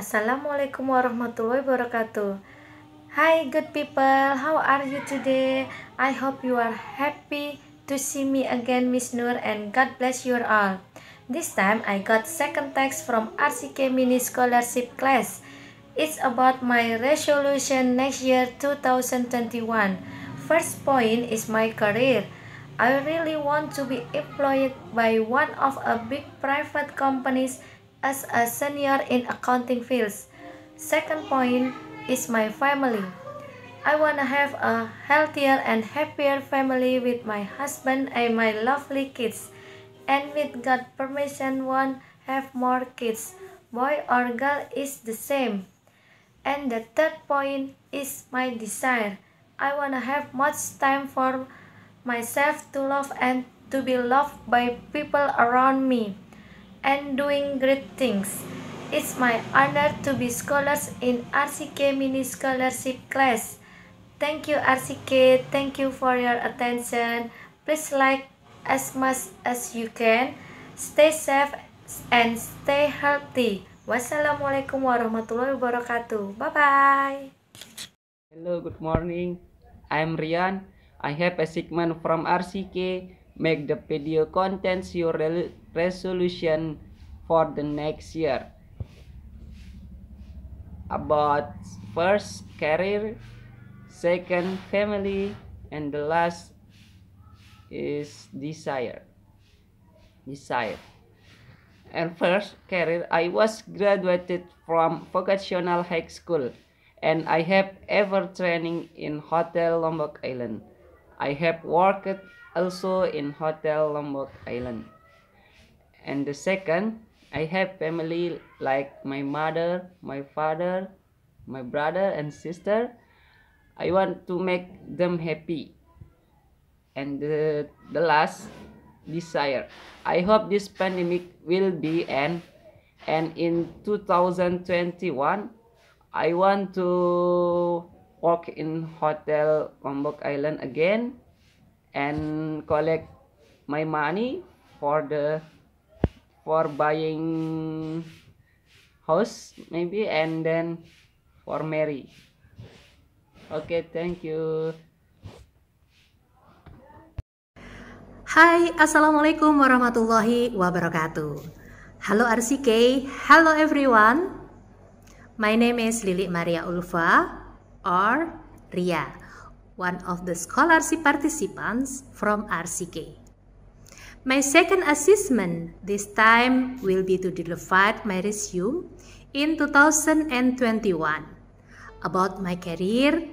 Assalamualaikum warahmatullahi wabarakatuh. Hi good people, how are you today? I hope you are happy to see me again Miss Nur and God bless you all. This time I got second text from RCK Mini Scholarship class. It's about my resolution next year 2021. First point is my career. I really want to be employed by one of a big private companies as a senior in accounting fields. Second point is my family. I want to have a healthier and happier family with my husband and my lovely kids. And with God permission, one have more kids. Boy or girl is the same. And the third point is my desire. I want to have much time for myself to love and to be loved by people around me and doing great things. It's my honor to be scholars in RCK Mini Scholarship class. Thank you RCK, thank you for your attention. Please like as much as you can. Stay safe and stay healthy. Wassalamualaikum warahmatullahi wabarakatuh. Bye-bye. Hello, good morning. I'm Rian. I have a segment from RCK make the video contents your resolution for the next year about first career second family and the last is desire desire and first career i was graduated from vocational high school and i have ever training in hotel lombok island i have worked also in Hotel Lombok Island. And the second, I have family like my mother, my father, my brother and sister. I want to make them happy. And the, the last desire. I hope this pandemic will be end and in 2021 I want to work in Hotel Lombok Island again and collect my money for the for buying house maybe and then for Mary. okay thank you Hai assalamualaikum warahmatullahi wabarakatuh Halo RCK Halo everyone My name is Lili Maria Ulfa or Ria one of the scholarship participants from RCK. My second assessment this time will be to deliver my resume in 2021 about my career,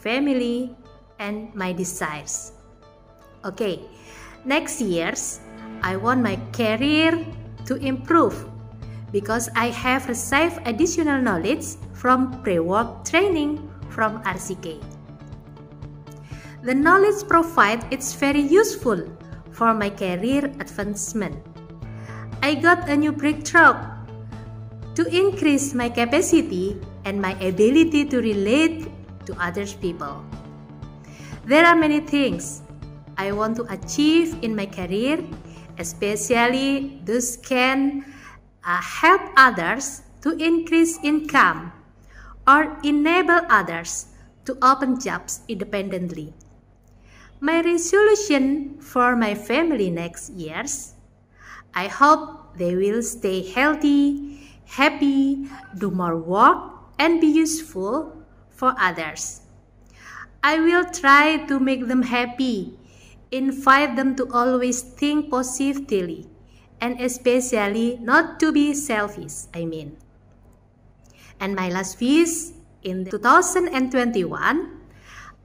family, and my desires. Okay, next years I want my career to improve because I have received additional knowledge from pre-work training from RCK. The knowledge provided is very useful for my career advancement. I got a new breakthrough to increase my capacity and my ability to relate to other people. There are many things I want to achieve in my career, especially those can uh, help others to increase income or enable others to open jobs independently my resolution for my family next years. I hope they will stay healthy, happy, do more work, and be useful for others. I will try to make them happy, invite them to always think positively, and especially not to be selfish, I mean. And my last wish in 2021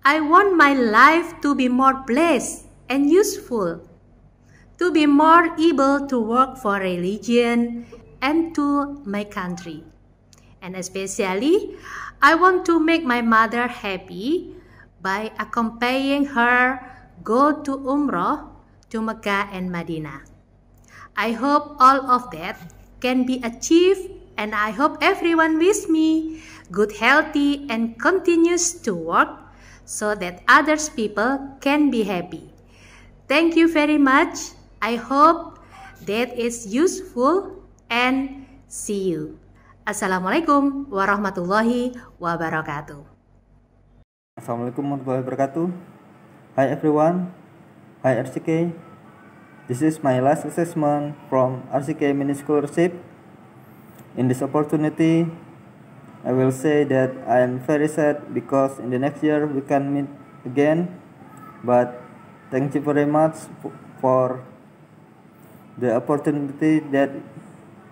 I want my life to be more blessed and useful, to be more able to work for religion and to my country. And especially, I want to make my mother happy by accompanying her go to Umrah to Mecca and Medina. I hope all of that can be achieved and I hope everyone with me good healthy and continues to work so that others people can be happy. Thank you very much. I hope that is useful and see you. Assalamualaikum warahmatullahi wabarakatuh. Assalamualaikum warahmatullahi wabarakatuh. Hi everyone. Hi RCK. This is my last assessment from RCK Mini Scholarship. In this opportunity, I will say that I am very sad because in the next year we can meet again. But thank you very much for the opportunity that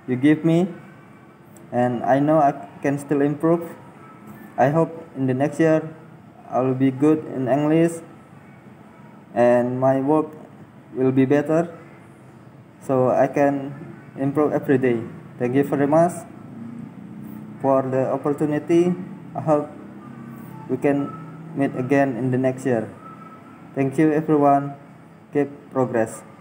you give me. And I know I can still improve. I hope in the next year I will be good in English and my work will be better so I can improve every day. Thank you very much. for the opportunity. I hope we can meet again in the next year. Thank you everyone. Keep progress.